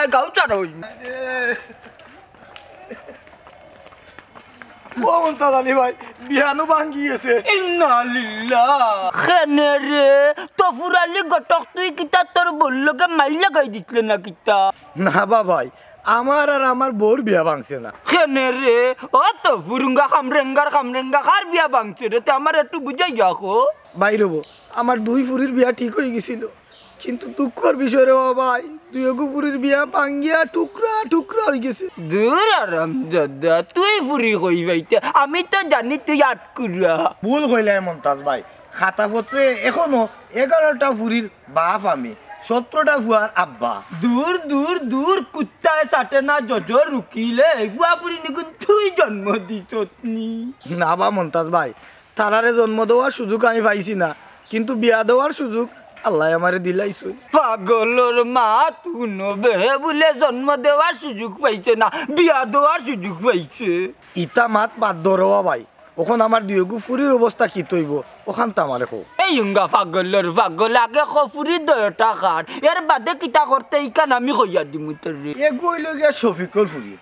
này cậu cho rồi Mumtaz Ali ভাই বিহানো ভাঙ্গি গেছে খেনে রে তফুর আলী গটক তুই কিতা তোর বললকে মাইল লাগাই দিতলে না কিতা না বাবাই আমার আর আমার বোর বিয়া ভাঙছে না খেনে রে ও তো ফুরুঙ্গা খামরেঙ্গার খামরেঙ্গা কার বিয়া ভাঙছে রে তো আমার একটু বুঝাই যাকো বাইরব আমার দুই ফুরির বিয়া ঠিক হয়ে গেছিল কিন্তু দুঃখর বিষয় রে ভাই দুই পুরীর বিয়া ভাঙ্গিয়া টুকরা টুকরা হয়ে গেছে দূর আরাম দাদা তুই পুরি কই ভাইতে আমি তো জানি তুই আটকুরা ভুল কইলাই মমতাজ ভাই খাতা পত্রে এখনো এগারোটা পুরীর বাপ আমি সত্তরটা ফুয়ার আব্বা দূর দূর দূর কুত্তায় সাটে না জজর রুকিলে ফুয়া পুরি নিগুন তুই জন্ম দিছ না বা মমতাজ ভাই তারারে জন্ম দেওয়ার সুযোগ আমি পাইছি না কিন্তু বিয়া দেওয়ার সুযোগ আল্লাহ আমারে দিলাইছো পাগলর মা তুনবে বলে জন্ম দেওয়ার সুযোগ পাইছে না বিয়া দেওয়ার সুযোগ পাইছে ইতা মাত বাদ ধরবা ভাই ওখন আমার দুই ফুরির অবস্থা কি তৈব ওখান তো আমার হোক এই ইঙ্গা পাগলর পাগল আগে খফুরি দয়টা খার এর বাদে কিতা করতে ইকান আমি কইয়া দিমু তোর এগুই লগিয়া শফিকর ফুরি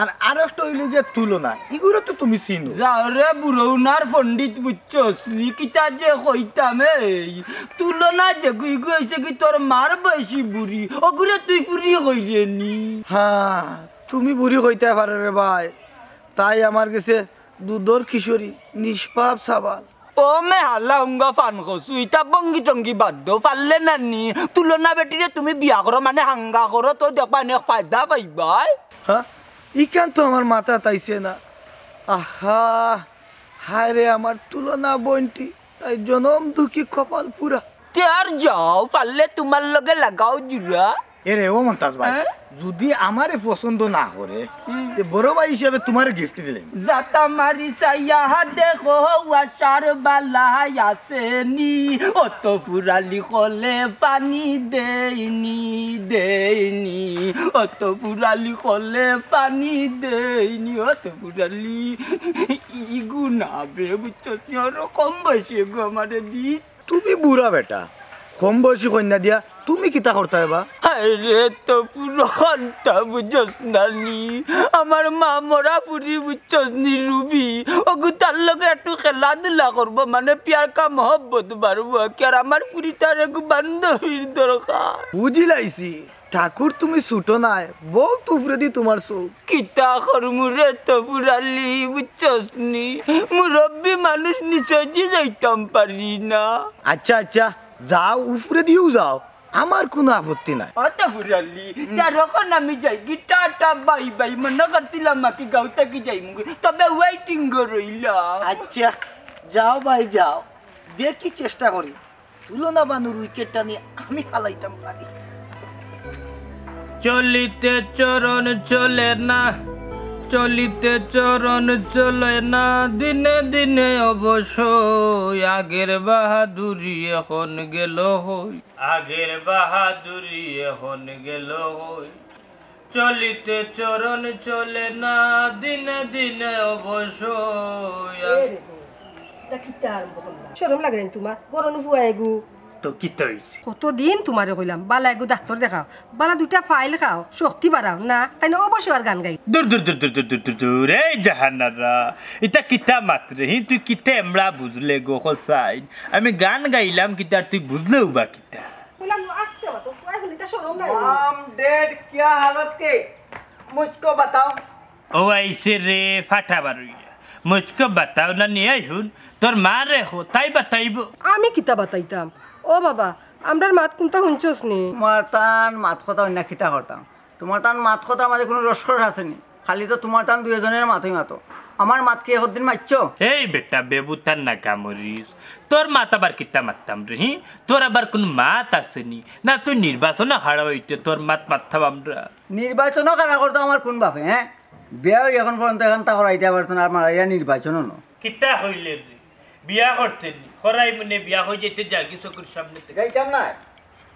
আর আর একটা যে তুলনা এগুলো তো তুমি চিনো যাওরে বুড়ৌনার পণ্ডিত বুঝছ শ্রীকিতা যে কইতাম এই তুলনা যে গুই গইছে কি তোর মার বয়সী বুড়ি ওগুলো তুই বুড়ি হইলে নি হ্যাঁ তুমি বুড়ি হইতে পারো রে ভাই তাই আমার কাছে দুধর কিশোরী নিষ্পাপ সাবাল ও মে হাল্লা উঙ্গা ফান খসু ইটা বঙ্গি টঙ্গি বাধ্য পারলে নানি তুলনা বেটিরে তুমি বিয়া করো মানে হাঙ্গা করো তো দেবা নে ফায়দা পাইবাই হ্যাঁ ইকান তো আমার মাথা তাইছে না আহা হায় রে আমার তুলনা বইনটি তাই জনম দুঃখী কপাল পুরা আর যাও পারলে তোমার লগে লাগাও জুরা এরে ও মমতাজ ভাই হ্যাঁ? যদি আমারে পছন্দ না করে বড় ভাই হিসেবে তোমার গিফট দিলেন জাতা মারি সাইয়া দেখো আশার বালাই আসেনি অত পুরালি কলে পানি দেইনি দেইনি অত পুরালি কলে পানি দেইনি অত পুরালি ইগু না বে বুঝছ কম বসে গো আমারে দিস তুমি বুড়া বেটা কম বয়সী কন্যা দিয়া তুমি কিতা করতে বা আরে তো পুরন্তা বুঝস নানি আমার মা মরা পুরি বুঝছস নি রুবি ও গুতার লগে একটু খেলাধুলা করবো মানে পিয়ার কা মহব্বত বাড়বো কি আর আমার পুরি তার এক বান্ধবীর দরকার বুঝিলাইছি ঠাকুর তুমি ছুটো নাই বহুত উফরে দি তোমার চোখ কিতা খরমুরে তো পুরালি বুঝছসনি মুরব্বী মানুষ নিচে যাইতাম পারি না আচ্ছা আচ্ছা যাও উফরে দিও যাও আমার কোনো আপত্তি নাই অত ফুরালি তার রকম আমি যাই গিটারটা বাই বাই মনে করছিলাম মাকে গাউতে কি যাই তবে ওয়েটিং রইলাম আচ্ছা যাও ভাই যাও দেখি চেষ্টা করি তুলনা বানুর উইকেটটা নিয়ে আমি ফালাইতাম পারি চলিতে চরণ চলে না চলিতে চরণ চলে না দিনে দিনে অবশ্যই আগের বাহাদুরি এখন গেল হই আগের বাহাদুরি এখন গেল হই চলিতে চরণ চলে না দিনে দিনে অবশ্যই তোমার গরম তো কিতে হয়েছে কতদিন তোমারে কইলাম বালা এগু ডাক্তার দেখাও বালা দুইটা ফাইল খাও শক্তি বাড়াও না তাই না অবশ্যই আর গান গাই দূর দূর দূর দূর দূর দূর দূর দূর এই জাহানারা এটা কিতা মাত্রে হি তুই কিতা এমরা বুঝলে গো হসাই আমি গান গাইলাম কিতা তুই বুঝলেও বা কিতা মম ডেড কিয়া হালত কে মুঝকো বাতাও ও আইসে রে ফাটা বারুইয়া মুঝকো বাতাও না নিয়ে হুন তোর মা রে হো তাই বাতাইব আমি কিতা বাতাইতাম ও বাবা আমরার মাত কোনটা শুনছোস নি তোমার তান মাত কথা অন্য খিতা করতাম তোমার তান মাত কথা আমাদের কোনো রসকস আছে নি খালি তো তোমার তান দুজনের মাথই মাতো আমার মাত কি একদিন মারছ এই বেটা বেবুতার না কামরিস তোর মাত আবার কিতা মাততাম রে হি তোর আবার কোন মাত নি না তুই নির্বাচন হারা হইতে তোর মাত মারতাম আমরা নির্বাচন কারা করতো আমার কোন বাপে হ্যাঁ বিয়া এখন পর্যন্ত এখন তা করাইতে পারতো না আমার মারাইয়া নির্বাচন কিতা হইলে রে বিয়া করতেন খরাই মনে বিয়া হয়ে যেতে জাগি চকুর সামনে যাইতাম না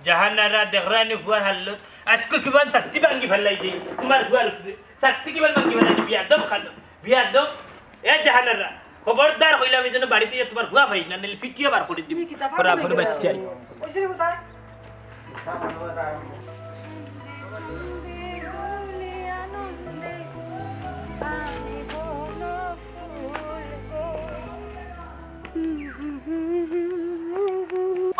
জাহানারা দেখরানি ফুয়ার হাল্লত আজকে কিমান সাত্তি ভাঙ্গি ফেলাই দিই তোমার ফুয়ার উপরে সাত্তি কিমান ভাঙ্গি ফেলাই বিয়া দম খালো বিয়া দম এ জাহানারা খবরদার হইলাম এই জন্য বাড়িতে তোমার ভুয়া ভাই না নিলে ফিটিয়ে বার করে দিবি খরা করে বাচ্চাই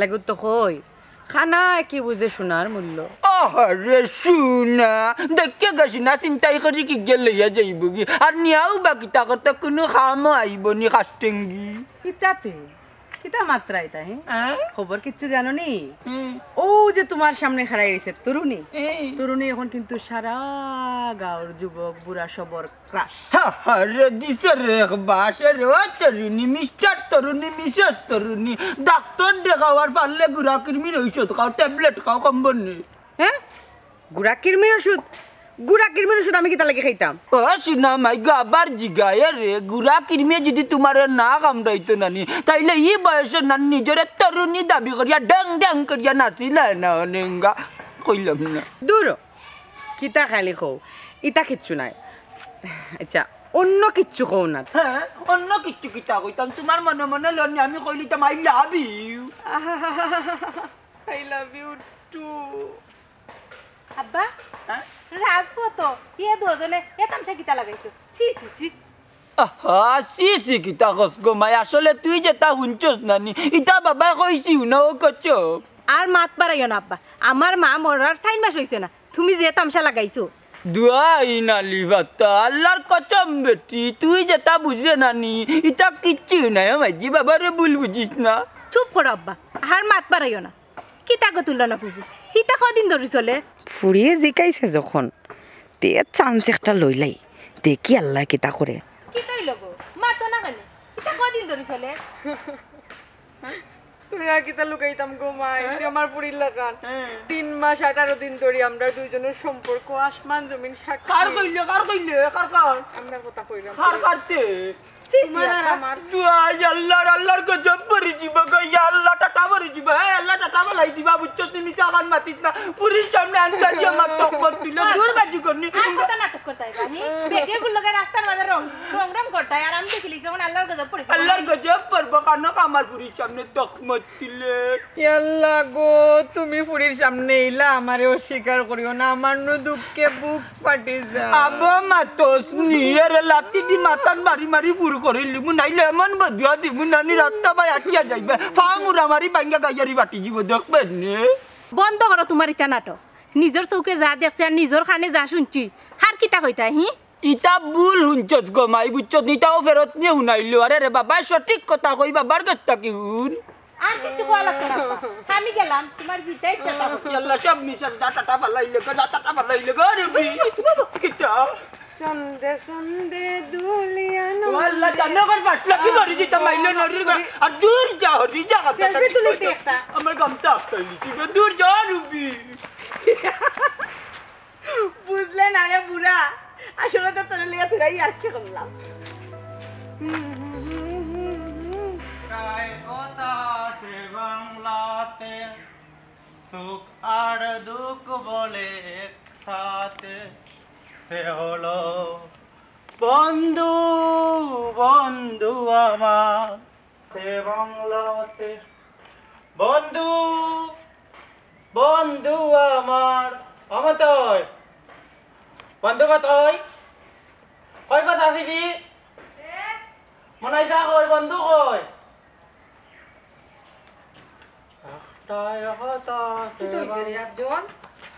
লাগে তো কই খানা কি বুঝে সোনার মূল্য আরে সোনা দেখে গা না চিন্তাই করি কি গেল লইয়া যাইব আর নিয়াও বাকি তাকর তো কোনো খামও আইব নি কাস্টেঙ্গি ইতাতে কিতা মাত্রা এটা হ্যাঁ খবর কিচ্ছু জানো নি ও যে তোমার সামনে খাড়াই রয়েছে তরুণী তরুণী এখন কিন্তু সারা গাঁওর যুবক বুড়া সবর ক্রাশ দিছের বাসের তরুণী মিস্টার তরুণী মিসেস তরুণী ডাক্তার দেখাবার পারলে গুড়া কৃমির ওষুধ খাও ট্যাবলেট খাও কম্বল হ্যাঁ গুড়া কৃমির ওষুধ গুড়া কিরমের ওষুধ আমি কিতা লাগে খাইতাম ও শুনা মাই গো আবার জিগায় রে গুড়া কিরমে যদি তোমার না কাম কামড়াইতো নানি তাইলে ই বয়সে না নিজের তরুণী দাবি করিয়া ড্যাং ড্যাং করিয়া নাচিলা না অনেঙ্গা কইলাম না দূর কিতা খালি খাও ইতা কিচ্ছু নাই আচ্ছা অন্য কিচ্ছু কও না হ্যাঁ অন্য কিচ্ছু কিতা কইতাম তোমার মনে মনে লনি আমি কইলিতাম I love you I love you too আব্বা হ্যাঁ? রাজপত এ দুজনে এ তামসা গীতা লাগাইছো সি সি সি সি গীতা কস গো মাই আসলে তুই যে তা শুনছস নানি ইতা বাবা কইছি শুনাও কচ্ছ আর মাত পারাইও না আব্বা আমার মা মরার সাইন মাস হইছে না তুমি যে তামসা লাগাইছো দুয়াই নালি বাতা আল্লাহর কচম বেটি তুই যে যেটা বুঝলে নানি ইটা কিচ্ছু নাই মাইজি বাবারে ভুল বুঝিস না চুপ কর আব্বা আর মাত পারাইও না কিতা গো তুলনা বুঝি হিতা কদিন ধরি চলে ফুরিয়ে জিকাইছে যখন তে চান্স একটা লইলাই দেখি আল্লাহ কিতা করে তোরা মানে? কিতা লুকাইতাম গো মা হ্যাঁ? আমার লাগান হ্যাঁ। তিন মাস আঠারো দিন ধরে আমরা দুইজনের সম্পর্ক আসমান জমিন সাক্ষাৎ কার কইলো কার কইলো কার কার আমরা কথা কইলাম কার কারতে তোমার আর আমার তুই দিবা হ্যাঁ, বুচ্চ তুমি সাবান মাতিস সামনে আনতা দিয়ে মার তকবর তুলে দূর গজব পড়ি আল্লাহর গজব পড়ব কারণ আমার পুরীর সামনে তকমত দিলে আল্লাহ গো তুমি পুরীর সামনে ইলা আমারে অস্বীকার করিও না আমার নু দুঃখে বুক ফাটি যায় আবো মাতোস লাতি দি মাতান মারি মারি পুরক করিলি মু নাইলে এমন বদুয়া দিব নানি রাস্তা বাই আটিয়া যাইবে ফাঙুরা মারি পাঙ্গা গাইয়ারি বাটি যাব দেখবে বন্ধ করো তোমার ইতা নাটক নিজের চৌকে যা দেখছে আর নিজের খানে যা শুনছি হার কিতা কইতা হি ইটা ভুল শুনছত গমাই বুঝছত ইতাও ফেরত নিয়ে শুনাইলো আরে রে বাবা সঠিক কথা কই বাবার গত্তা কি শুন আর কিছু কোয়া লাগতো না আমি গেলাম তোমার জিতে ইচ্ছা তা আল্লাহ সব মিশাল দাটাটা ভালাইলে গো দাটাটা ভালাইলে গো রে কিতা ಸಂದೆ ಸಂದೆ ದುಲಿಯನು ಅಲ್ಲ ತನ್ನಗರ್ ಬಟ್ಲ ಕಿ ನೋಡಿ ಜಿತ ಮೈಲೆ ನೋಡಿ ಅದ್ದೂರ್ ಜಾ ಹೊರಿ ಜಾ ಸೆಲ್ಫಿ ತುಲಿತೆ ಅಮರ ಗಮತ ಆಗ್ತಾ ಇಲ್ಲಿ ದೂರ್ ಜಾ ರೂಪಿ বুঝলে না রে বুড়া আসলে তো তোর লিগে তোরাই আর কি করলাম বাংলাতে সুখ আর দুঃখ বলে একসাথে সে হলো বন্ধু বন্ধু আমার সে বাংলাতে বন্ধু বন্ধু আমার আমার তয় বন্ধু কত কই কথা দিবি মনে হয় যা কই বন্ধু কই একটাই হতা তুই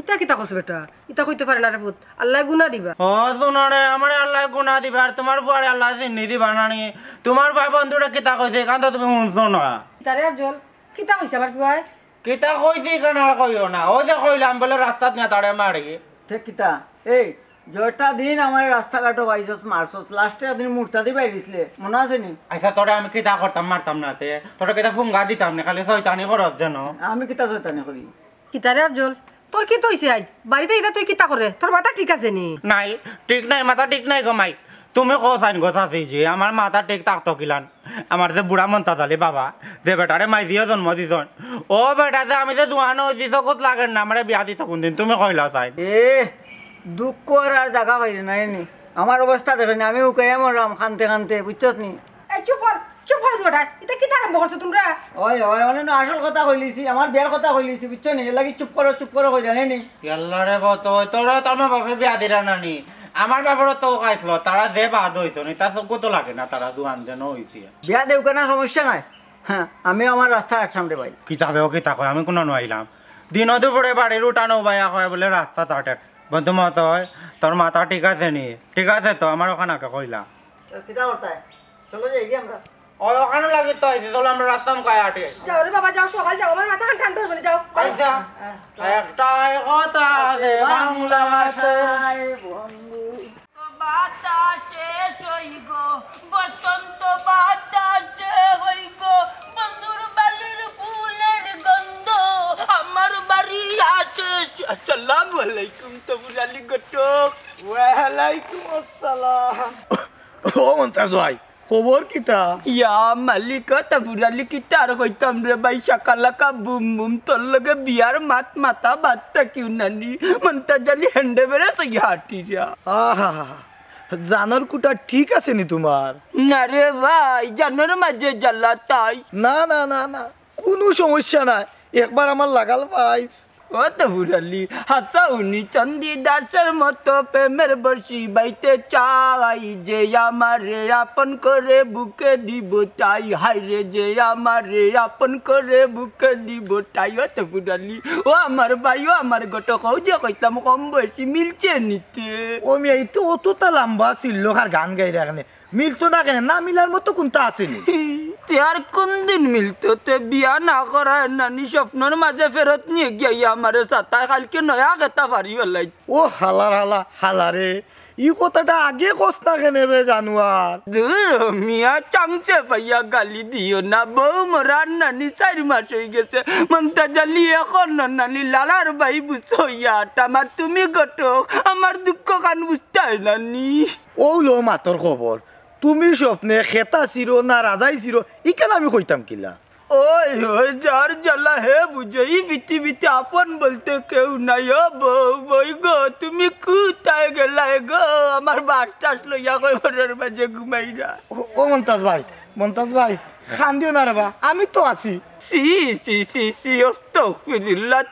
ইতা কিতা কস বেটা ইতা কইতে পারে না রে পুত আল্লাহ গুনা দিবা ও সোনারে আমারে আল্লাহ গুনা দিবা আর তোমার বুয়ারে আল্লাহ দিবা না তোমার ভাই বন্ধুটা কিতা কইছে তুমি শুনছো না তারে আফজল কিতা কইছে আমার ভাই কিতা কইছে কান আর কইও না ও যে কইলাম বলে রাস্তাত না তারে মারি ঠিক কিতা এই জয়টা দিন আমার রাস্তাঘাটও বাইসস মারসস লাস্টে দিন মূর্তা দিয়ে বাইরিসলে মনে আছে নি আচ্ছা তোরা আমি কিতা করতাম মারতাম না তে তোরা কিতা ফুঙ্গা দিতাম না খালি শয়তানি করস যেন আমি কিতা শয়তানি করি কিতারে আফজল তোর কি তৈছে আজ বাড়িতে এটা তুই কিতা করে তোর মাথা ঠিক আছে নি নাই ঠিক নাই মাথা ঠিক নাই গমাই তুমি কোসাইন কথা দিয়েছি আমার মাথা ঠিক থাকতো কিলান আমার যে বুড়া মন্তা তাজালি বাবা যে বেটারে মাই দিয়ে জন্ম দিছন ও বেটা যে আমি যে দোহান হয়েছি চকুত লাগেন না আমার বিয়া দিত দিন তুমি কইলা চাই এ দুঃখ আর জায়গা বাইরে নাই নি আমার অবস্থা দেখেন আমি উকাইয়া মরাম খানতে খানতে বুঝছস নি এই চুপ কি কথা কথা লাগি চুপ চুপ লাগে না সমস্যা নাই হ্যাঁ, আমি আমার রাস্তা ভাই আমি কোনো নইলাম দিন দুপুরে বাড়ির উঠানো ভাই কয় বলে রাস্তা তাটের বন্ধু মত হয় তোর মাথা ঠিক আছে নি ঠিক আছে তো আমার ওখানে কইলাম চলো যাই আমরা ওই ওখানে লাগি তো আইছি তাহলে আমরা রাস্তাম কয় আটে যাও রে বাবা যাও সকাল যাও আমার মাথা ঠান্ডা হয়ে বলে যাও আচ্ছা একটাই কথা আছে বাংলা ভাষায় বন্ধু বাতাসে সই বসন্ত বাতাসে হই গো বন্ধুর বালির ফুলের গন্ধ আমার বাড়ি আছে আসসালামু আলাইকুম তো বুলালি গটক ওয়া আলাইকুম আসসালাম ও মন্তাজ ভাই খবর কিতা ইয়া মালিকা তাবুরালি কিতা আর কইতাম রে ভাই সকালাকা বুম বুম তোর লগে বিয়ার মাত মাতা বাত্তা কিউ নানি মন মন্তা জালি হেন্ডে বেড়ে সই হাঁটি যা আহা জানার কুটা ঠিক আছে নি তোমার না রে ভাই জানার মাঝে জ্বালা তাই না না না না কোনো সমস্যা নাই একবার আমার লাগাল পাইছ কত হুরালি হাসা উনি চন্দি দাসের মতো প্রেমের বসি বাইতে চাই যে আমার আপন করে বুকে দিব তাই হাইরে যে আমার আপন করে বুকে দিব তাই অত হুরালি ও আমার ভাই ও আমার গট কৌ যে কইতাম কম বয়সী মিলছে নিতে ও মেয়ে এই তো অতটা লম্বা ছিল আর গান গাই রাখনে মিলতো না কেন না মিলার মতো কোনটা আসেনি আর কোন দিন মিলতো তে বিয়া না করা নানি স্বপ্নর মাঝে ফেরত নিয়ে গিয়া আমার সাতা কালকে নয়া কেতা পারি হলাই ও হালার হালা হালারে ই কথাটা আগে কষ্টা কেনেবে জানুয়ার দূর মিয়া চাংচে ভাইয়া গালি দিও না বউ মরার নানি চারি মাস হয়ে গেছে মমতা জালি এখন নানি লালার ভাই বুঝো ইয়াট আমার তুমি ঘটক আমার দুঃখ কান বুঝতে নানি ও লো মাতর খবর তুমি স্বপ্নে খেতা ছিল না রাজাই ছিল ইকান আমি কইতাম কিলা বলতে নাই তুমি মন্তাজ ভাই মন্তাজ ভাই খান্দিও না আমি তো আছি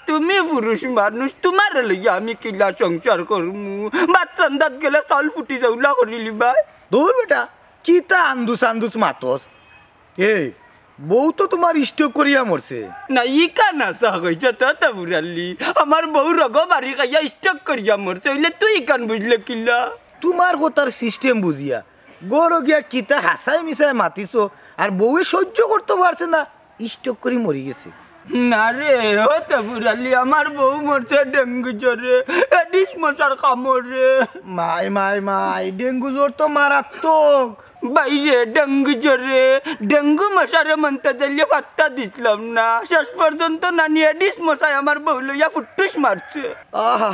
তুমি পুরুষ মানুষ তোমার লইয়া আমি কিলা সংসার করমু বাচ্চান্দাত গেলে সাল ফুটি যাউলা করিলি ভাই দূর বেটা কি তা আন্দুস আন্দুস মাতস এ বউ তো তোমার ইষ্ট করিয়া মরছে না ই কানা সা কইছ তা বুড়ালি আমার বউ রগ বাড়ি খাইয়া ইষ্ট করিয়া মরছে হইলে তুই কান বুঝলে কিলা তোমার কথার সিস্টেম বুঝিয়া গর গিয়া কিতা হাসায় মিশায় মাতিছ আর বউয়ে সহ্য করতে পারছে না ইষ্ট করি মরি গেছে না রে ও তো বুড়ালি আমার বউ মরছে ডেঙ্গু জ্বরে এডিস মশার কামড়ে মাই মাই মাই ডেঙ্গু জ্বর তো মারাত্মক বাইরে ডেঙ্গু জ্বরে ডেঙ্গু মশারে মনতে দিলে পাত্তা দিছিলাম না শেষ পর্যন্ত নানিয়া ডিস মশাই আমার বউ লইয়া ফুটুস মারছে আহা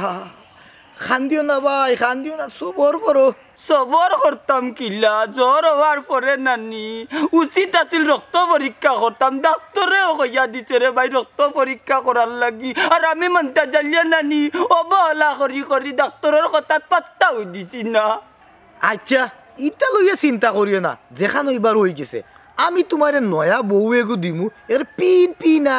খান্দিও না ভাই খান্দিও না সবর করো সবর করতাম কিলা জ্বর হওয়ার পরে নানি উচিত আছিল রক্ত পরীক্ষা করতাম ডাক্তরেও কইয়া দিছে রে ভাই রক্ত পরীক্ষা করার লাগি আর আমি মানতে জালিয়া নানি অবহেলা করি করি ডাক্তরের কথাত পাত্তাও দিছি না আচ্ছা ইটা লইয়া চিন্তা করিও না যেখানে ওইবার হয়ে গেছে আমি তোমার নয়া বউ এগো দিমু এর পিন পিনা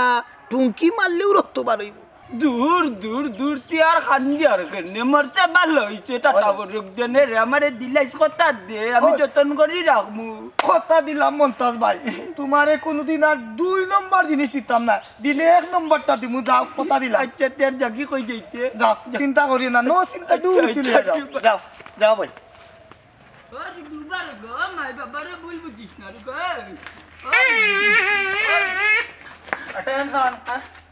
টুঙ্কি মারলেও রক্ত বার হইব দূর দূর দূর তুই আর খান্দি আর কেনে মরতে ভালো হইছে টাটা করে দেনে রে আমারে দিলাইস কথা দে আমি যতন করি রাখমু কথা দিলাম মন্তাজ ভাই তোমারে কোনোদিন আর দুই নম্বর জিনিস দিতাম না দিলে এক নম্বরটা দিমু যাও কথা দিলাম আচ্ছা তোর জাগি কই যাইতে যাও চিন্তা করি না নো চিন্তা আচ্ছা, দূর তুই আচ্ছা, আচ্ছা, যাও যাও ভাই আরে গ্লোবাল গো আমার বাবারে বল বুটিশ না রে আটেনদান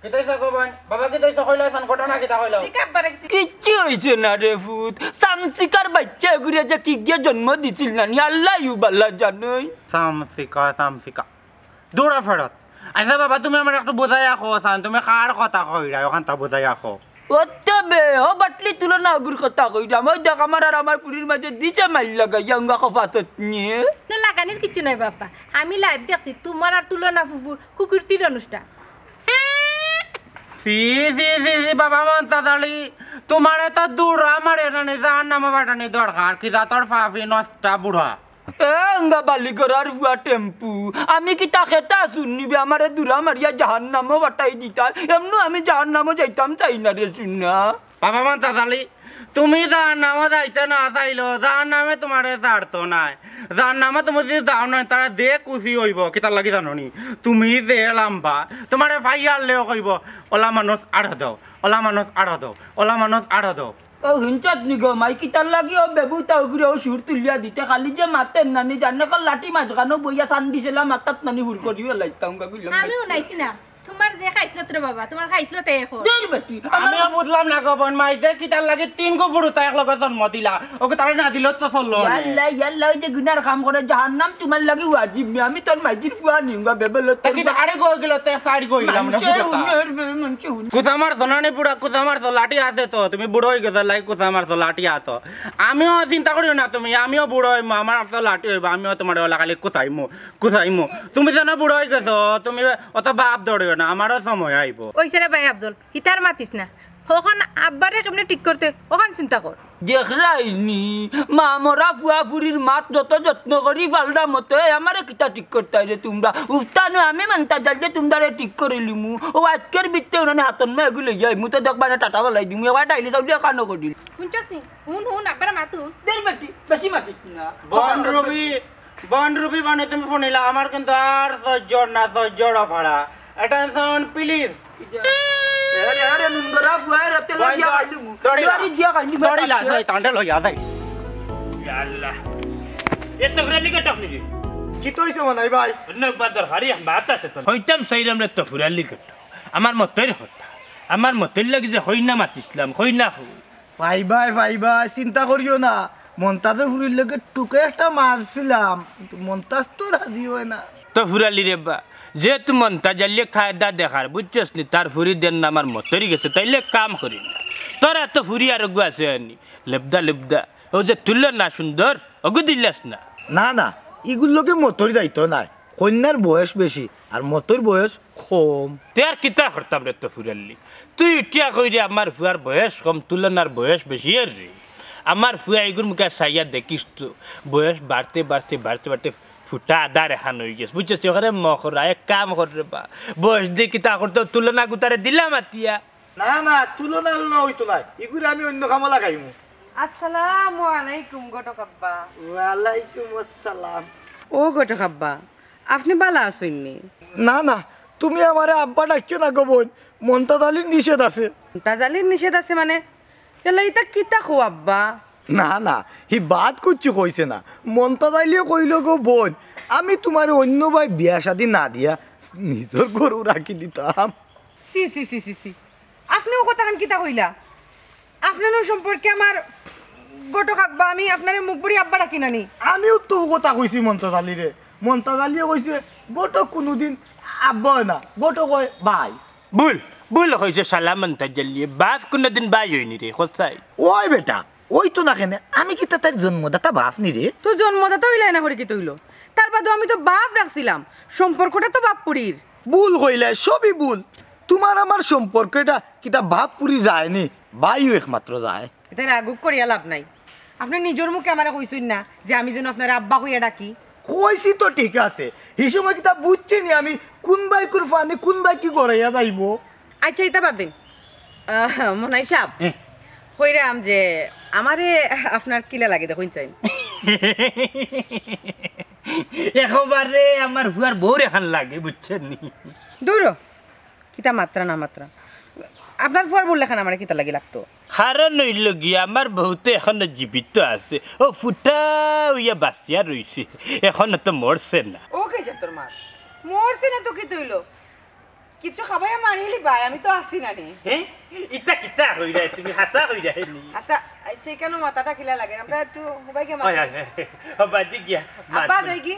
কতই সকো বান বাবা কতই সকো লাগান ঘটনা কিতা কইলো কি কাপারে কি কি হইছে না রে ফুট সামসি করবাচ্ছে গুরে যে কি যে জন্ম দিছিল না ই আল্লাহই বালা জানি সামফিকা সামফিকা দৌড়া ফড়াত আই না বাবা তুমি আমারে একটু বুঝাইয়া খোছান তুমি কার কথা কইরা ওখান তা বুঝাইয়া খোছ ওত্তবে ও বাটলি তুলনা আগুর কথা কইলাম ওই দেখ আমার আর আমার পুরীর মাঝে দিছে মাইল লাগাই আঙ্গা কপাতত নিয়ে না লাগানির কিছু নাই বাপা আমি লাইভ দেখছি তোমার আর তুলনা ফুফুর কুকুরটির অনুষ্ঠান সি সি সি বাবা মমতা দালি তোমার তো দূর আমার এটা নেই নামা বাটা নেই দরকার কি যা তোর ফাফি নষ্টা বুড়া nga বালিগড়ার ভুয়া টেম্পু আমি কি তা খেতা শুননিবে আমারে দূরা মারিয়া জাহান নামও বাটাই দিতা এমনু আমি জাহান নামও যাইতাম চাই না রে শুননা বাবা মা দাদালি তুমি যার নামে যাইতে না চাইল যার নামে তোমার ছাড়তো নাই যার নামে তুমি যদি যাও নাই তারা দে কুচি হইব কিতার লাগি জানো তুমি যে লাম্বা তোমার ফাইয়ার লেও কইব ওলা মানুষ আড়া দাও ওলা মানুষ আড়া দাও ওলা মানুষ আড়া দাও ও হিংসাত নিগো মাইকি তার লাগি ও বেবু তাও ঘুরে তুলিয়া দিতে খালি যে মাতে নানি জানে লাঠি মাঝখানো বইয়া সান দিছিলাম মাতাত নানি হুর করিও লাইতাম আমি উনাইছি না তোমার যে খাইছিল রে বাবা তোমার খাইছিল তে এখন আমি বুঝলাম না গবন মাই যে কি তার লাগে তিন গো বুড়ো তাই লগে জন্ম দিলা ওকে তার না দিল তো চললো আল্লাহ আল্লাহ যে গুনার কাম করে জাহান্নাম তোমার লাগে ওয়াজিব আমি তোর মাইজির ফুয়া নিউগা বেবেল তে কি আরে গো গেল তে সাইড গো গেলাম না কুসামার সোনানি বুড়া কুসামার তো লাঠি আছে তো তুমি বুড়ো হয়ে গেছো লাই কুসামার তো লাঠি আতো আমিও চিন্তা করিও না তুমি আমিও বুড়ো হইমু আমার তো লাঠি হইব আমিও তোমার ওলা খালি কুসাইমু কুসাইমু তুমি জানো বুড়ো হয়ে গেছো তুমি অত বাপ ধরিও না না আমারও সময় আইব ওই সেরা ভাই আফজল হিতার মাতিস না ওখান আব্বারে কেমনে ঠিক করতে ওখান চিন্তা কর দেখলাইনি মা মরা ফুয়া ফুরির মাত যত যত্ন করি ফালদা মতো আমারে কিতা ঠিক করতে রে তোমরা উফতানো আমি মানতা যাইলে তোমরা রে ঠিক করে লিমু ও আজকের বিত্তে উনানে হাতন মা এগুলো যাই মু তো দেখবা না টাটা বলাই দিমু এবার ডাইলে যাও দিয়ে কানো করি শুনছস নি হুন হুন আব্বার মাতু দের বেটি বেশি মাতি না বন রবি বন রবি বানো মানে তুমি ফোনিলা আমার কিন্তু আর সহ্য না সহ্য ভাড়া attention please अरे মনাই ভাই অনেকবার দর হারি মাতা সে তো হইতাম আমার মতের হতা আমার মতের লাগি যে হই মাতিছিলাম হই না হই ভাই ভাই ভাই ভাই চিন্তা করিও না মন্তাজে ফুরির লগে টুকে একটা মারছিলাম কিন্তু মন্তাজ তো রাজি হয় না তো ফুরালি রে বা যে মন তা যা লেখা দা দেখার বুঝছিস নি তার ফুরি দেন না আমার তৈরি গেছে তাইলে কাম করি না তোর এত ফুরি আর গু আছে লেপদা লেবদা ও যে তুলল না সুন্দর অগু দিলাস না না না এগুলোকে মতরি দায়িত্ব নাই কন্যার বয়স বেশি আর মতোর বয়স কম তে আর কিতা করতাম রে তো ফুরাল্লি তুই ইটিয়া কই রে আমার ফুয়ার বয়স কম তুলনার বয়স বেশি আর রে আমার ফুয়া এগুর মুখে সাইয়া দেখিস তো বয়স বাড়তে বাড়তে বাড়তে বাড়তে ফুটা আদা রেখান হয়ে গেছে বুঝছিস ওখানে মকরা এক কাম করে বা বয়স দিয়ে কিতা করতে তুলনা গুতারে দিলাম আতিয়া না না তুলনা নই তো নাই এগুলো আমি অন্য কামে লাগাইমু আসসালামু আলাইকুম ঘটক আব্বা ওয়ালাইকুম আসসালাম ও ঘটক আব্বা আপনি বালা আসেননি না না তুমি আমারে আব্বা ডাকিও না গো বোন মন্তাজ আলীর নিষেধ আছে মন্তাজ আলীর নিষেধ আছে মানে এটা কিতা খো আব্বা না না সি বাদ করছি কইছে না মন্তা বাইলেও কইল গো বোন আমি তোমার অন্য ভাই বিয়া শাদি না দিয়া নিজের গরু রাখি দিতাম সি সি সি সি সি আপনিও কথাখান কিতা কইলা আপনারও সম্পর্কে আমার গোটো খাকবা আমি আপনার মুখ বুড়ি আব্বা রাখি নানি আমিও তো কথা কইছি মন্তাজালি রে মন্তাজালিও কইছে গোটো কোনোদিন আব্বা না গোটো কয় ভাই ভুল ভুল হয়েছে সালা বাদ কোনো কোনোদিন ভাই হইনি রে সচাই ওই বেটা ওই তো না কেনে আমি কি তা তার জন্মদাতা বাপ নি রে তো জন্মদাতা হইলাই না হরি কি তৈল তার বাদে আমি তো বাপ রাখছিলাম সম্পর্কটা তো বাপ পুরীর ভুল হইলে সবই ভুল তোমার আমার সম্পর্ক এটা তা বাপ যায় যায়নি ভাইও একমাত্র যায় এটা আগুক করিয়া লাভ নাই আপনি নিজের মুখে আমার কইছেন না যে আমি যেন আপনার আব্বা হইয়া ডাকি কইছি তো ঠিক আছে এই সময় কিতা বুঝছি নি আমি কোন বাই ফানি কোন বাই কি গড়াইয়া যাইব আচ্ছা এটা বাদ দিন মনাই সাহ হইরাম হ্যাঁ। যে আমারে আপনার কিলা লাগে দেখুন চাই একবারে আমার ভুয়ার বউ রেখান লাগে বুঝছেন নি দূর কিতা মাত্রা না মাত্রা আপনার ফুয়ার বললে লেখা আমার কিতা লাগে লাগতো কারণ হইল গিয়া আমার বহুতে এখন জীবিত আছে ও ফুটা ইয়া বাসিয়া রইছে এখন তো মরছে না ও কে তোর মা মরছে না তো কি তুইলো কিছু খাবাই মারিলি ভাই আমি তো আসি না নি হ্যাঁ ইটা কিটা হই রে তুমি হাসা হই রে নি হাসা আচ্ছা কেন মাথাটা খিলা লাগে আমরা একটু হবাই কে মারি হবা দি গিয়া আব্বা যাই কি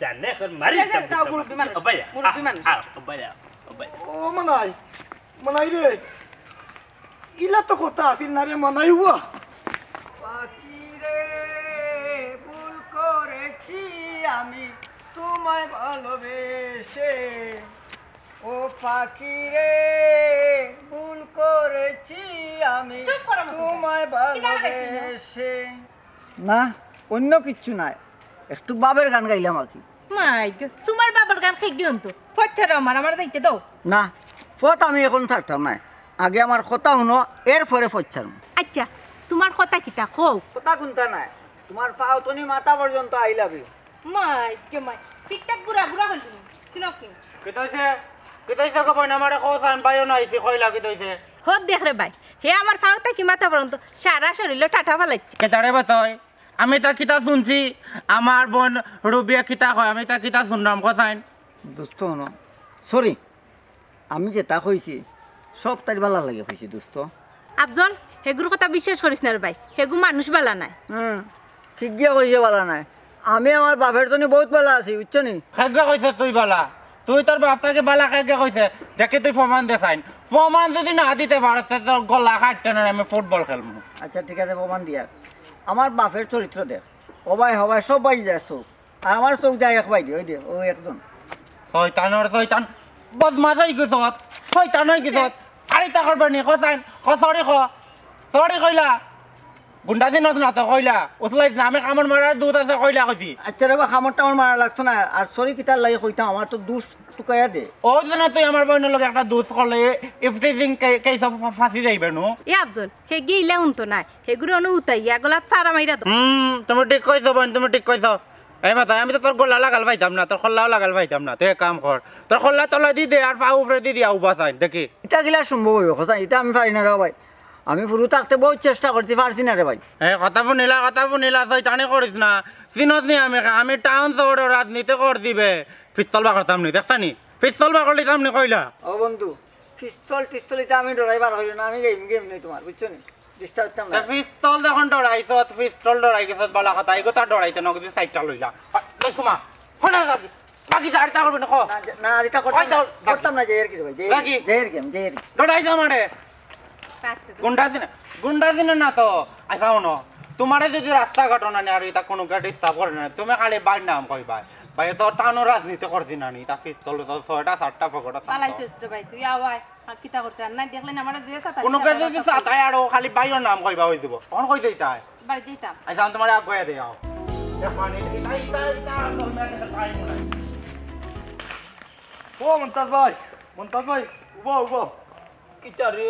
জানে এখন মারি তাও গুরু বিমান হবাই গুরু বিমান হবাই হবাই ও মনাই মনাই রে ইলা তো কথা আসিল না রে মনাই হুয়া বাকি রে ভুল করেছি আমি তোমায় ভালোবেসে ও পাখি রে ভুল করেছি আমি তোমায় ভালোবেসে না অন্য কিচ্ছু নাই একটু বাবার গান গাইলাম আর কি তোমার বাবার গান খাই গিয়ে তো ফচ্ছার আমার আমার যাইতে দাও না ফত আমি এখন থাকতাম না আগে আমার কথা এর পরে ফচ্ছার আচ্ছা তোমার কথা কিতা কও কথা কোনটা নাই তোমার পাও তনি মাথা পর্যন্ত আইলাবি মাই কে মাই ঠিকঠাক গুরা গুরা হল শুনো কি কেটাছে কবই হে আমার আমি কিতা শুনছি আমার বোন রুবিয়া কিতা কয় আমি তা কিতা শুনলাম কোসাইন দোস্ত সরি আমি যে কইছি সব তার ভালো লাগে কইছি দোস্ত আফজল হেগুর কথা বিশ্বাস করিস না ভাই হেগু মানুষ বালা নাই ঠিক গিয়া কইছে বালা নাই আমি আমার বাপের জন্য বহুত বালা আছি বুঝছো নি হেগুয়া কইছে তুই বালা তুই তোর বাপটাকে বালা খাইকে কইছে দেখে তুই প্রমাণ দে চাইন ফমান যদি না দিতে পারছ তোর গলা কাটতে না আমি ফুটবল খেলব আচ্ছা ঠিক আছে প্রমাণ দিয়া আমার বাপের চরিত্র দেখ অবাই হবাই সবাই যায় চোখ আর আমার চোখ যায় এক বাই ওই দে ও একজন শয়তানর শয়তান বদমাজাই গেছত শয়তান হয়ে গেছত আরে তা করবার নি ক সরি খ সরি কইলা গুন্ডা দিন নতুন আছে কইলা ওসলাই আমি কামড় মারার দুধ আছে কইলা কইছি আচ্ছা রে কামড় টামড় মারা লাগতো না আর সরি কিতার লাগে কইতাম আমার তো দুধ টুকাইয়া দে ও জানা তুই আমার বোনের লগে একটা দুধ কলে ইফটিজিং কেস অফ ফাঁসি যাইবে নো এ আফজল হে গিলা উন তো নাই হেগুলো অনু উতাইয়া গলা ফাড়া মাইরা দাও হুম তুমি ঠিক কইছো বোন তুমি ঠিক কইছো এই মাথায় আমি তো তোর গোলা লাগাল পাইতাম না তোর খোল্লাও লাগাল পাইতাম না তুই কাম কর তোর খোল্লা তলা দি দে আর পা উপরে দি দিয়া উবা চাই দেখি এটা গিলা সম্ভব হইব এটা আমি পারি না ভাই আমি পুরো থাকতে বহুত চেষ্টা করতে পারছি না রে ভাই হ্যাঁ কথা শুনিলা কথা শুনিলা সৈতানি করিস না চিনত নি আমি আমি টাউন শহরের রাজনীতি কর দিবে পিস্তল বা করতাম নি দেখছানি পিস্তল বা করলি তামনি কইলা ও বন্ধু পিস্তল পিস্তল এটা আমি ড্রাইভার হইল না আমি গেম গেম নেই তোমার বুঝছো নি পিস্তল দেখোন ডরাইছ পিস্তল ডরাই গেছ বলা কথা এই কথা ডরাইতে নগদি সাইডটা লই যা কুমা শোনা যাবি বাকি আরিতা করবে না কো না আরিতা করতাম না জেয়ের কিছু ভাই জেয়ের গেম জেয়ের লড়াই যা মানে তোমার না তো ন যদি রাস্তা ঘাট না আর এটা কোনো গাড়ি ইচ্ছা করে না তুমি খালি বাড় নাম কই ভাই ভাই তো টানো রাজনীতি করছি না নি তা পিস্তল তো ছয়টা সাতটা ফকটা তো ভাই তুই কিতা করছ না যে কোনো কাজে যদি সাতাই আর খালি বাইর নাম কইবা হই দিব কোন কই দেই তাই বাড়ি যাইতাম আই যাম তোমারে আগয়া দে আও ও মন্তাজ ভাই মন্তাজ ভাই উবা উবা কিটা রে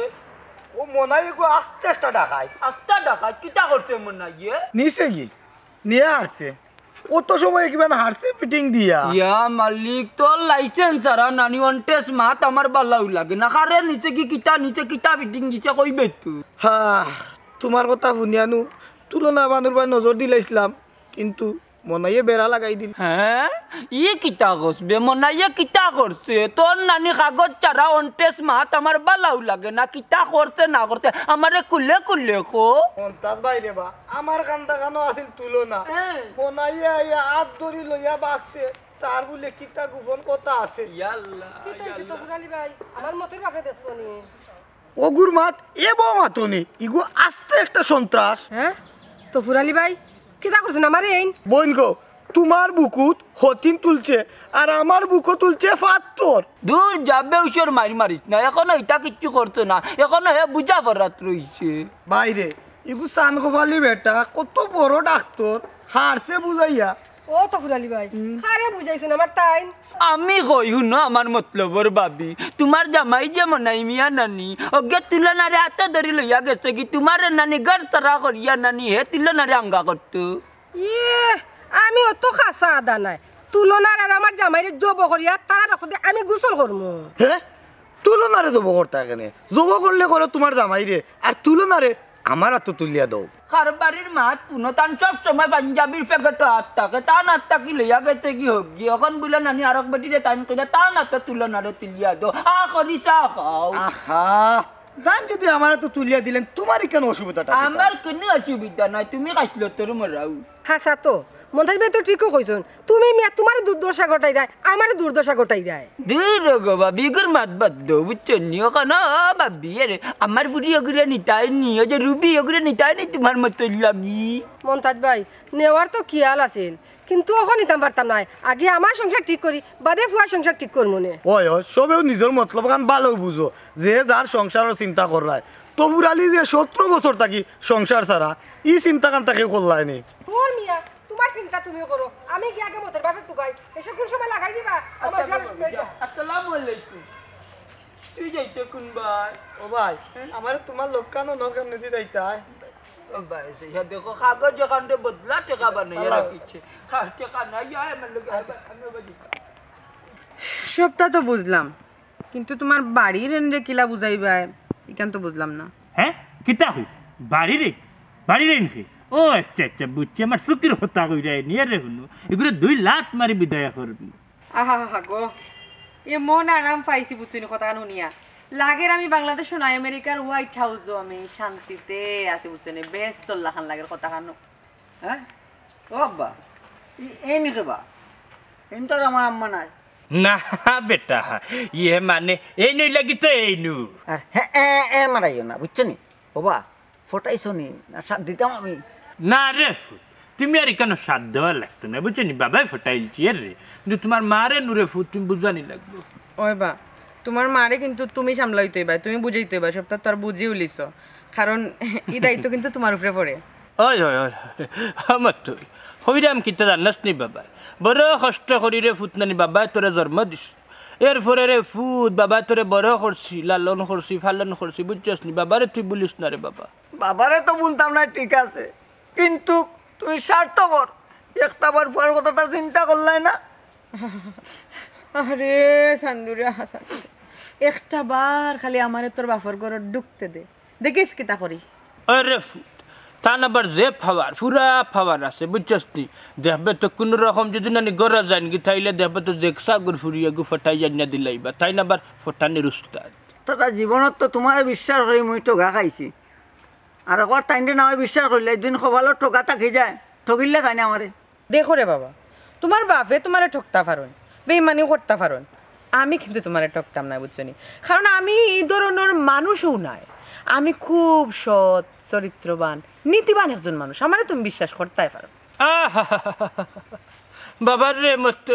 ও মনাই গো আস্তে আস্তে ডাকায় আস্তে ডাকায় কিটা করছে মনাই ইয়ে? নিছে কি নিয়ে আসছে অত সময় কি মানে হারছে ফিটিং দিয়া ইয়া মালিক তো লাইসেন্স আর নানি ওয়ান টেস্ট মাত আমার বালাউ লাগে না কারে নিচে কি কিটা নিচে কিটা ফিটিং দিছে কইবে তু হা তোমার কথা শুনিয়ানু তুলনা বানুর বা নজর দিলাইছিলাম কিন্তু মনাইয়ে বেড়া লাগাই দিল হ্যাঁ ইয়ে কিতা করবে মনাইয়ে কিতা করছে তোর নানি কাগজ চারা অন্টেস মাত আমার বালাউ লাগে না কিতা করছে না করতে আমারে কুলে কুলে কো অন্তাস ভাই বা আমার কান্দা কানো আছিল তুলনা মনাইয়ে আইয়া হাত ধরি লইয়া বাকছে তার বলে কিতা গোপন কথা আছে ইয়াল্লাহ কি হইছে তো বুড়ালি ভাই আমার মতের বাপে দেখছনি ওগুর মাত এবো মাতনি ইগো আস্তে একটা সন্ত্রাস হ্যাঁ তো ফুরালি ভাই কিতা করছেন আমার এই বোন গো তোমার বুকুত হতিন তুলছে আর আমার বুকো তুলছে ফাত্তর দূর যাবে উসর মারি মারিস না এখন ইটা কিচ্ছু করতো না এখন হে বুঝা পড়াত রইছে বাইরে ইগু সান গোপালি বেটা কত বড় ডাক্তার হারছে বুঝাইয়া ও তফুরালি ভাই আরে বুঝাইছেন আমার তাই আমি কইহু না আমার মতলবর বাবি তোমার জামাই যে মনাই মিয়া নানি অজ্ঞে তুলনারে এত ধরি লইয়া গেছে কি তোমার নানি গর সারা করিয়া নানি হে তুলনারে আঙ্গা করতো ইয়ে আমি অত খাসা আদা নাই তুলনার আর আমার জামাইরে জব করিয়া তারা রাখো আমি গোসল করমু হে তুলনারে জব করতে কেনে জব করলে করো তোমার জামাইরে আর তুলনারে আমার তো তুলিয়া দাও কারো বাড়ির মাত পুনতান সব সময় পাঞ্জাবির প্যাকেট হাত থাকে তা না থাকি লইয়া গেছে কি হোক গিয়ে এখন বুলে নানি আরক বেটিরে টাইম কইলে তা না তো তুলনা তুলিয়া দো আ করি চা খাও আহা দান যদি আমার তো তুলিয়া দিলেন তোমারই কেন অসুবিধাটা আমার কোনো অসুবিধা নাই তুমি কাশলো তোর মরাও হাসা তো মন্তাজ ভাই তো ঠিকও কইছন তুমি তোমার দুর্দশা ঘটাই যায় আমার দুর্দশা ঘটাই যায় দূর গো বাবি গুর মাত বাদ দো বুঝছো নিও কেন বাবি আরে আমার বুড়ি ওগুলো নিতাই নিও যে রুবি ওগুলো নিতাই নি তোমার মতো লাগি মন্তাজ ভাই নেওয়ার তো কিয়াল আছিল কিন্তু ওখানে নিতাম পারতাম না আগে আমার সংসার ঠিক করি বাদে ফুয়ার সংসার ঠিক করবো নে ওই সবেও নিজের মতলব কারণ ভালো বুঝো যে যার সংসারের চিন্তা করায় তবুরালি যে সতেরো বছর থাকি সংসার ছাড়া ই চিন্তা কান তাকে করলায়নি মিয়া তোমার চিন্তা তুমি করো আমি কি আগে মোদের তো গাই এসব কোন সময় লাগাই দিবা আমার আচ্ছা, আসসালামু আলাইকুম তুই যাইতে কোন ভাই ও ভাই হ্যাঁ? আমার তোমার লোক নকাম নিতে যাইতাই ভাই ইয়া দেখো কাগজ বদলা টাকা টাকা নাই আয় সবটা তো বুঝলাম কিন্তু তোমার বাড়ির এনরে কিলা বুঝাইবা এখান তো বুঝলাম না হ্যাঁ কিতা হই বাড়িরে বাড়িরে এনরে ও আচ্ছা আচ্ছা বুঝছি আমার চুকির হতা কই যায় নিয়ে রে শুনো এগুলো দুই লাত মারি বিদায় করবি আহা হা গো এ মন আরাম পাইছি বুঝছি কথা শুনিয়া লাগের আমি বাংলাদেশ নাই আমেরিকার হোয়াইট হাউসও আমি শান্তিতে আছি বুঝছো না বেশ তোর লাখান লাগের কথা কানো হ্যাঁ ও বাবা এই নিকে বা এন তোর আমার আম্মা নাই না বেটা ইয়ে মানে এই নই লাগি তো এই নু হ্যাঁ এ মারাইও না বুঝছো নি বাবা ফোটাইছো নি না সাথ দিতাম আমি না রে ফু তুমি আর কেন সাত দেওয়া লাগতো না বুঝছো নি বাবাই ফোটাইছি এর রে কিন্তু তোমার রে নুরে ফু তুমি বুঝানি লাগবো ওই বা তোমার রে কিন্তু তুমি সামলাইতে বা তুমি বুঝাইতে বা সপ্তাহ তার আর বুঝিয়ে উলিছ কারণ এই দায়িত্ব কিন্তু তোমার উপরে পড়ে ওই ওই ওই আমার তো হইরাম কিতা জানাস নি বাবা বড় কষ্ট করি রে ফুতনানি বাবা তোরে জন্ম দিস এরপরে রে ফুত বাবা তোরে বড় করছি লালন করছি ফালন করছি বুঝছিস নি বাবারে তুই বলিস না রে বাবা বাবারে তো বলতাম না ঠিক আছে কিন্তু তুমি স্বার্থপর একটাবার কথা কথাটা চিন্তা করলাই না আরে সান্দুরে হাসান একটা বার খালি আমারে তোর বাপর ঘর ঢুকতে দে দেখিস কি তা করি আরে তান আবার যে ফাওয়ার পুরা ফাওয়ার আছে বুঝছস নি দেখবে তো কোনো রকম যদি না গড়া যায় কি তাইলে দেখবে তো দেখসা গুর ফুরিয়া গু ফটাই যান না দিলাইবা তাই না আবার ফটানি রুস্তা তারা জীবনত তো তোমার বিশ্বাস করি মুই তো গা খাইছি আর একবার তাইন্ডে নামে বিশ্বাস করলে একদিন সবালো ঠকা থাকি যায় ঠকিলে কানে আমারে দেখো রে বাবা তোমার বাপে তোমারে ঠকতা পারন বেইমানি করতে পারন আমি কিন্তু তোমারে ঠকতাম না বুঝছো নি কারণ আমি এই ধরনের মানুষও নাই আমি খুব সৎ চরিত্রবান নীতিবান একজন মানুষ আমারে তুমি বিশ্বাস করতে পারো বাবার রে মত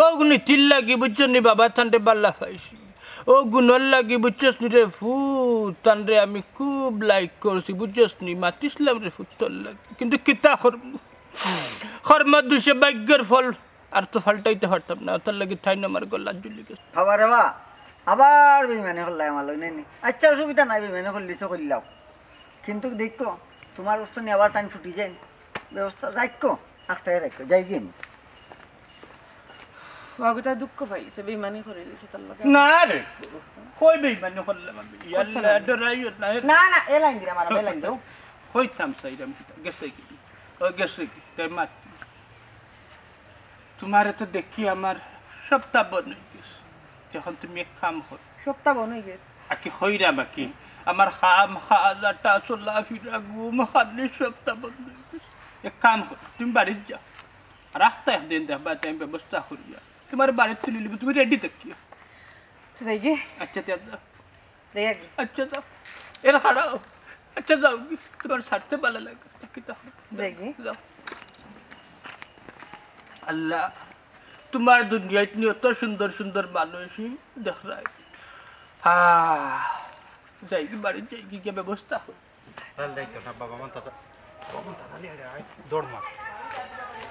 ও নীতির লাগি বুঝছো নি বাবা থান্ডে বাল্লা পাইছি ও গুণর লাগে বুঝছিস নি রে ফুতান রে আমি খুব লাইক করছি বুঝছিস নি মাতিছিলাম রে ফুতর লাগে কিন্তু কিতা কর্ম কর্ম দুষে ভাগ্যের ফল আর তো ফাল্টাইতে পারতাম না তার লাগে ঠাই আমার গল্লা জুলি গেছে আবার বাবা আবার বেমানে করলাই আমার লাগে নাই আচ্ছা অসুবিধা নাই বেমানে করলিছ করলাও কিন্তু দেখো তোমার অস্ত নিয়ে আবার টাইম ছুটি যায় ব্যবস্থা রাখো আটটায় রাখো যাই গিয়ে ওয়াগুতা দুঃখ পাইছে বেইমানি করে তার না রে কই ডরাই না না না এ লাইন দিরা মারা লাইন দাও সাইরাম গেছে কি ও কি তাই মাত তোমারে তো দেখি আমার সপ্তাহ বন গেছ যখন তুমি এক কাম কর সপ্তাহ বন গেছে আকি হইরা বাকি আমার খাম খাজাটা চোলা ফিরা গুম খাদলি সপ্তাহ বন এক কাম কর তুমি বাড়ির যাও রাস্তায় দিন দেখবা তাই ব্যবস্থা করিয়া তোমার বাড়িতে তুলে নিবি তুমি রেডি থাকিও যাই গে আচ্ছা তে যাও যাই গে আচ্ছা যাও এরা খাড়াও আচ্ছা যাও তোমার সারতে ভালো লাগে থাকি তো যাই গে যাও আল্লাহ তোমার দুনিয়ায় তুমি অত সুন্দর সুন্দর মানুষ দেখলাই হা যাই কি বাড়ি যাই কি ব্যবস্থা হয় বাবা মা দাদা বাবা দাদা দৌড় মার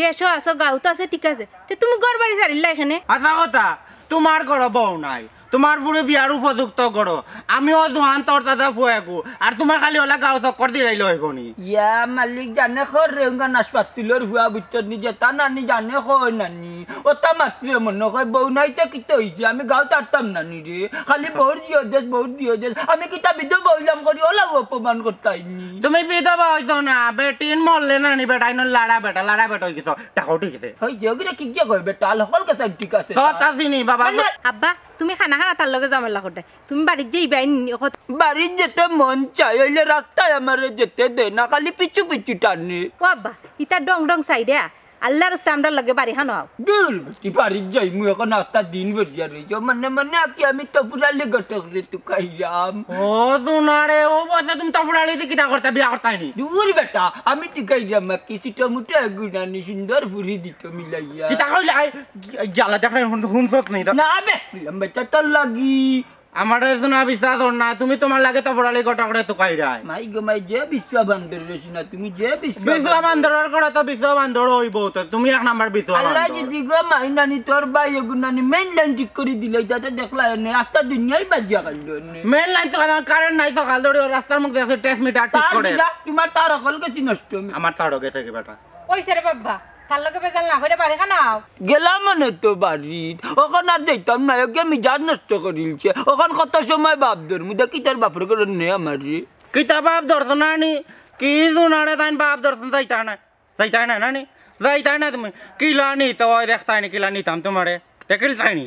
দেশও আছো গাঁও তো আছে ঠিক আছে তুমি গড় বাড়ি সারিলা এখানে আচ্ছা, কথা তোমার ঘর বউ নাই তোমার পুরো বিয়ার উপযুক্ত করো আমিও জোহান তোর দাদা ফুয়াকু আর তোমার খালি ওলা গাঁও চক্কর দিলাইল হইব নি ইয়া মালিক জানে খর রেঙ্গা নাশপাত তুলোর হুয়া বুচ্চ নিজে তা নানি জানে কই নানি তা মাত্রে মনে কই বউ নাই তো কিতে হইছে আমি গাঁও তারতাম নানি রে খালি বউর দিও দেশ বউর দিও দেশ আমি তা বিধ বইলাম করি ওলা অপমান করতাইনি তুমি বিধবা হইছ না বেটিন মরলে নানি বেটাই নল লাড়া বেটা লাড়া বেটা হইছ টাকাও ঠিক আছে হইছে ওগিরে কি কি কই বেটা হল কথা ঠিক আছে সত আসিনি বাবা আব্বা তুমি খানা খানা তার লগে জামেলা করতে তুমি বাড়ির যে ইবাই বাড়ির যেতে মন চাই হইলে রাস্তায় আমার যেতে দে না খালি পিছু পিছু টানি বাবা ইতা ডং ডং চাই দেয়া আল্লাহ রস্তে আমরা লগে বাড়ি হানো আও দুল কি বাড়ি যাই মু এখন আস্তা দিন বরিয়া রইছো মানে মানে কি আমি তো পুরালে গটক রে তু খাইয়াম ও সোনারে ও বসে তুমি তো পুরালে কি তা করতা বিয়া করতা নি দূর বেটা আমি তো খাইয়াম কি সিটা মুটা গুণানি সুন্দর পুরি দিত মিলাইয়া কি তা কইলা গালা দেখনা হুন সত নাই না বে বেটা তো লাগি আমার শোনা বিশ্বাস ওর না তুমি তোমার লাগে তো বড়ালি গোটা করে তো কাই রায় মাই গো মাই যে বিশ্ব বান্দর রইছ না তুমি যে বিশ্ব বিশ্ব বান্দর করে তো বিশ্ব বান্দর হইব তো তুমি এক নাম্বার বিশ্ব বান্দর আল্লাহ যদি গো মাই নানি তোর ভাই গো নানি মেইন লাইন ঠিক করে দিলে যাতে দেখলা এনে রাস্তা দুনিয়াই বাজিয়া গেল মেইন লাইন তো কারণ নাই সকাল ধরে রাস্তার মুখ দেখে টেস্ট মিটার ঠিক করে তোমার তার অকল গেছি নষ্ট আমার তার গেছে কি বেটা ওই স্যার বাবা গেলাম না তো বাড়িত ওখান আর দেখতাম না ওকে মিজাজ নষ্ট করিলছে ওখান কত সময় বাপ ধর মুদা কি তার বাপুর করে নে আমার কিতা বাপ ধরছো না নি কি জোনারে তাই বাপ ধরছো যাইতা না যাইতা না না নি যাইতা না তুমি কিলা নিতে হয় দেখতাই না কিলা নিতাম তোমারে দেখিল চাইনি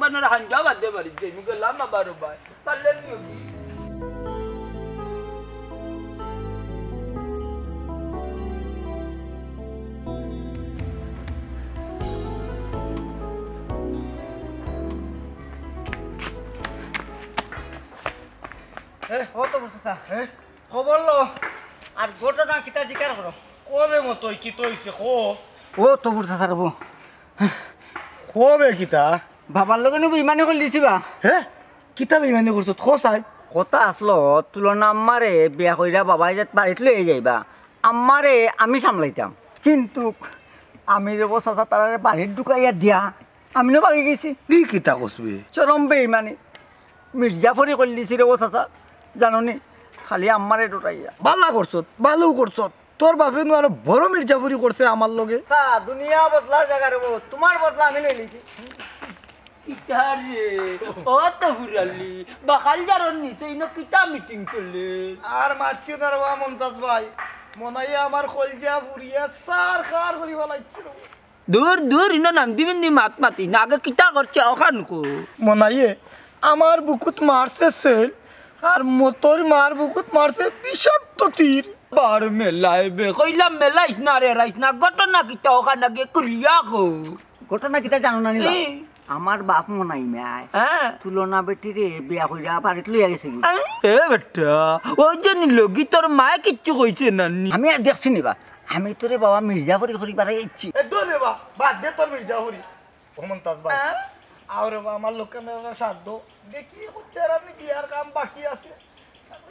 ಮನ ಹಂಜ ಬದ್ದೆ ಬರಿದ್ದೆ ನಿಮಗೆಲ್ಲ ಬರೋ ಬಾಯ್ ಪಲ್ಲೆ ಹೋಗಿ খবর লো আর ঘটনা কিতা জিকার করো কবে মতো কি তো হইছে খো ও তো বুঝতে থাকবো খোবে কিতা বাবার লগে নিব ইমানে কল দিছিবা বা হে কিতাব ইমানে করছো থো চাই কথা আসলো তুলনা আমারে বিয়া কইরা বাবাই যাত বাড়িত লয়ে যাইবা আমারে আমি সামলাইতাম কিন্তু আমি রব চাচা তারারে বাড়ির ঢুকাইয়া দিয়া আমি না বাগি গেছি কি কিতা কসবি চরম বেইমানি মির্জাফরি কল দিছি রব চাচা জাননি খালি আমারে ঢুকাইয়া বালা করছত ভালো করছত তোর বাপে নু আরো বড় মির্জাফরি করছে আমার লগে দুনিয়া বদলার জায়গা রব তোমার বদলা আমি লই নিছি কিতারে ও তো হুরালি বাকাল যারন নিচে ইনো কিতা মিটিং চলে আর মাছি তার বা মমতাজ ভাই মনাই আমার কলজা পুরিয়া সার খার করি ফলাইছিল দূর দূর ইনো নাম দিবেন নি মাত মাতি না কিতা করছে ওখান কো মনাইয়ে আমার বুকুত মারছে সেল আর মোতর মার বুকুত মারছে বিষাক্ত তীর বার বে কইলাম মেলাইস না রে রাইস না ঘটনা কিতা ওখান আগে কুলিয়া গো ঘটনা কিতা জানো না আমার বাপ মনাই মেয়ে হ্যাঁ? তুলনা বেটি রে বিয়া কইরা বাড়িত লইয়া গেছে এ বেটা ওই জন্য লগি তোর মায় কিচ্ছু কইছে না আমি আর দেখছি নিবা আমি তোরে বাবা মির্জাফরি করি বাড়াই ইচ্ছি দরে বা বাদ দে তোর মির্জাফরি ভ্রমণ তাজ হ্যাঁ? বা আর আমার লোকের সাধ্য দেখি হচ্ছে আমি বিয়ার কাম বাকি আছে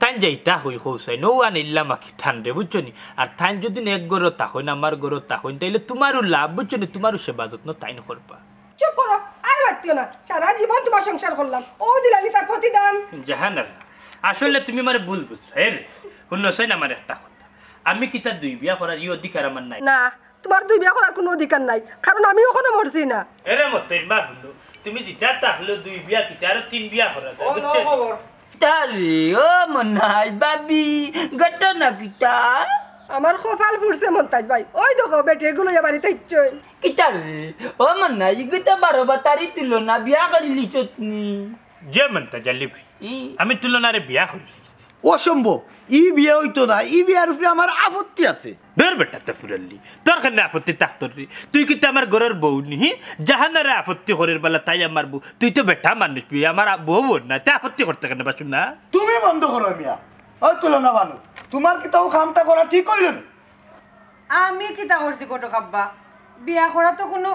তাই যাইতা হই হৌসাই নৌ আন মাখি থান রে বুঝছো নি আর থাইন যদি এক গর তা না আমার গর তা হইন তাইলে তোমারও লাভ বুঝছো নি তোমারও সেবা যত্ন তাইন করবা চুপ করো আর না সারা জীবন তোমার সংসার করলাম ও তার প্রতিদান আসলে তুমি আমার ভুল বুঝছো এর না আমার একটা কথা আমি কি তার দুই বিয়া করার ই অধিকার আমার নাই না তোমার দুই বিয়া করার কোনো অধিকার নাই কারণ আমি ওখানে মরছি না এরে মত তুমি জিতা তাহলে দুই বিয়া কি তার তিন বিয়া করা কিতা রে ও মনাই বাবি না কিতা আমার খোফাল ফুটছে মন্তাজ ভাই ওই দেখো বেটে গুলো বাড়িতে ইচ্ছই কিতা রে ও মনাই গিতা বারো বাতারি তুলনা বিয়া করিলি সতনি যে মন্তাজ আলি ভাই আমি তুলনারে বিয়া করিলি অসম্ভব ই বিয়ে হইতো না ই বিয়ার উপরে আমার আপত্তি আছে বের বেটা তো ফুরাল্লি তোর কেন আপত্তি তাক তোর তুই কিন্তু আমার ঘরের বউ নিহি জাহানারে আপত্তি করের বেলা তাই আমার বউ তুই তো বেটা মানুষ তুই আমার বউ বোন না তাই আপত্তি করতে কেন বাসু না তুমি বন্ধ করো মিয়া ওই তুলো না বানু তোমার কি তাও খামটা করা ঠিক হইল আমি কি তা করছি কত খাব্বা বিয়া করা তো কোনো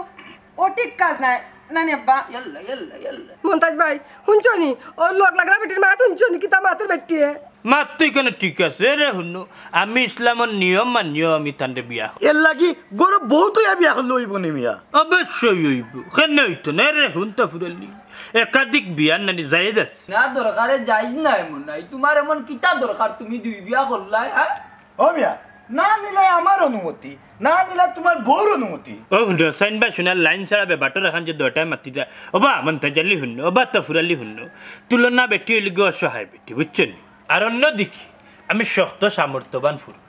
অটিক কাজ নাই মনতাজ ভাই নি ওর লগ লাগরা বেটির মা নি কি তা মাতের বেটি মাত কেন ঠিক আছে রে শুনো আমি ইসলামের নিয়ম মানিও আমি তান্তে বিয়া এর লাগি গরু বহুত বিয়া লইব নি অবশ্যই হইব কেন হইতো না রে শুন তো ফুরালি একাধিক বিয়ার নানি যাই আছে না দরকারে যাই না এমন নাই তোমার এমন কিতা দরকার তুমি দুই বিয়া করলাই হ্যাঁ ও বিয়া না নিলে আমার অনুমতি না নিলে তোমার বউর অনুমতি ও শুনো সাইন বা শুনে লাইন ছাড়া বেবাটোর রাখান যে দটায় মাতি যায় ওবা মন্তাজালি শুনো ওবা তফুরালি শুনো তুলনা বেটি হইলি গিয়ে অসহায় বেটি বুঝছেন আর অন্যদিকে আমি শক্ত সামর্থ্যবান পুরুষ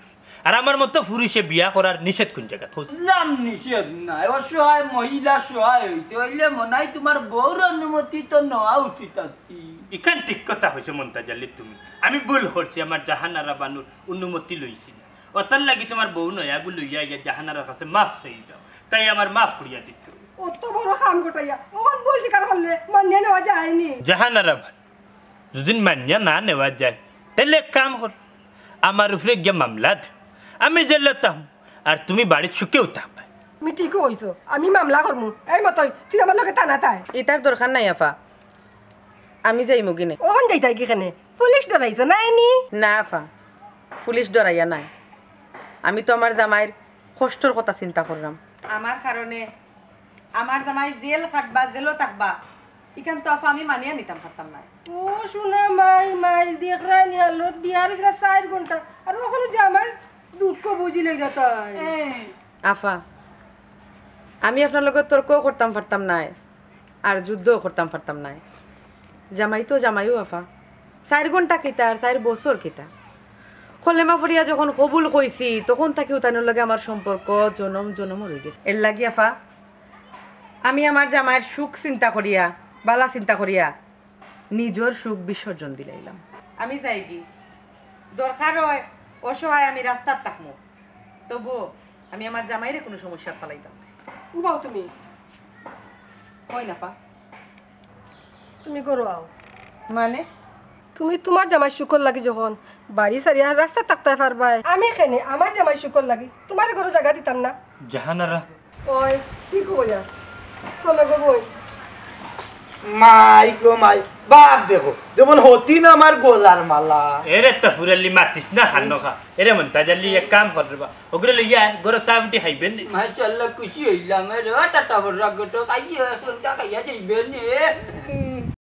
আর আমার মতো পুরুষে বিয়া করার নিষেধ কোন জায়গা ইসলাম নিষেধ নাই অসহায় মহিলা সহায় হয়েছে ওইলে মনে হয় তোমার বউর অনুমতি তো নেওয়া উচিত আছি এখান ঠিক কথা হয়েছে মন্তাজালি তুমি আমি ভুল করছি আমার জাহানারা বানুর অনুমতি লইছি না ওতার লাগি তোমার বউ নয়াগু লইয়া ইয়া জাহানারার কাছে মাফ চাই যাও তাই আমার মাফ করিয়া দিত অত বড় খাম গোটাইয়া ওখান বসে কার হলে মানিয়া নেওয়া যায়নি জাহানারা বানু যদি মানিয়া না নেওয়া যায় তাহলে কাম হল আমার উপরে গিয়ে মামলা দে আমি জেলে তাম আর তুমি বাড়ির সুখেও থাকবে আমি ঠিকও হইছো আমি মামলা করমু এই মত তুই আমার লগে টানা তাই ইতার দরকার নাই আফা আমি যাই মুগিনে ওন যাই তাই কেখানে পুলিশ ডরাইছো না এনি না আফা পুলিশ ডরাইয়া নাই আমি তো আমার জামাইয়ের কষ্টর কথা চিন্তা করলাম আমার কারণে আমার জামাই জেল কাটবা জেলও থাকবা ইকান তো আফা আমি মানিয়া নিতাম পারতাম না ও শোনা মাই মাই দেখ রানি হলো বিহার না সাইড ঘন্টা আর ওখানে যে আমার দুঃখ বুঝি লইরা আফা আমি আপনার লগত তর্ক করতাম পারতাম নাই আর যুদ্ধ করতাম পারতাম নাই জামাই তো জামাইও আফা চার ঘন্টা কিতা আর চার বছর কিতা খলেমা ফরিয়া যখন কবুল কইছি তখন তাকে উতানোর লাগে আমার সম্পর্ক জনম জনম রয়ে গেছে এর লাগি আফা আমি আমার জামাইয়ের সুখ চিন্তা করিয়া বালা চিন্তা করিয়া নিজের সুখ বিসর্জন দিলাইলাম আমি যাই কি দরকার হয় অসহায় আমি রাস্তার তাকমো তবু আমি আমার জামাইরে কোনো সমস্যা ফেলাইতাম উবাও তুমি কই না তুমি করো আও মানে তুমি তোমার জামাই শুকর লাগি যখন বাড়ি সারিয়া রাস্তা তাকতে পারবাই আমি এখানে আমার জামাই শুকর লাগি তোমার ঘরে জায়গা দিতাম না জাহানারা ওই কি কইয়া চলে গো বই মাই গো মাই বাপ দেখো যেমন হতিন আমার গোলার মালা এরে তো ফুরালি মাতিস না খান খা এরে মন তাজালি এক কাম করবা ওগুলো লইয়া গরো সাবটি খাইবেন মাই চল খুশি হইলাম রে টাটা বড় গটো খাইয়া খাইয়া যাইবেন